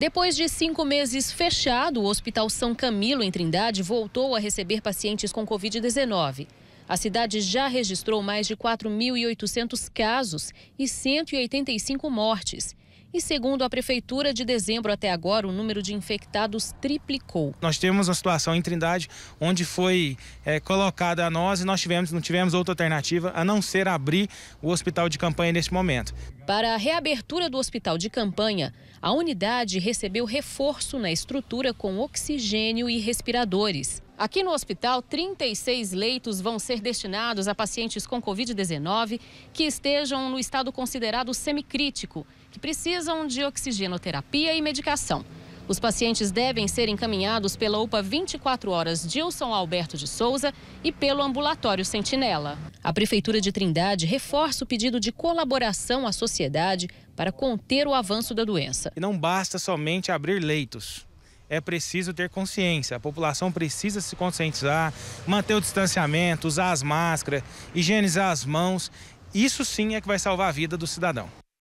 Depois de cinco meses fechado, o Hospital São Camilo, em Trindade, voltou a receber pacientes com Covid-19. A cidade já registrou mais de 4.800 casos e 185 mortes. E segundo a Prefeitura, de dezembro até agora, o número de infectados triplicou. Nós temos uma situação em Trindade onde foi é, colocada a nós e nós tivemos, não tivemos outra alternativa a não ser abrir o hospital de campanha neste momento. Para a reabertura do hospital de campanha, a unidade recebeu reforço na estrutura com oxigênio e respiradores. Aqui no hospital, 36 leitos vão ser destinados a pacientes com Covid-19 que estejam no estado considerado semicrítico, que precisam de oxigenoterapia e medicação. Os pacientes devem ser encaminhados pela UPA 24 horas Dilson Alberto de Souza e pelo ambulatório Sentinela. A Prefeitura de Trindade reforça o pedido de colaboração à sociedade para conter o avanço da doença. E não basta somente abrir leitos é preciso ter consciência. A população precisa se conscientizar, manter o distanciamento, usar as máscaras, higienizar as mãos. Isso sim é que vai salvar a vida do cidadão.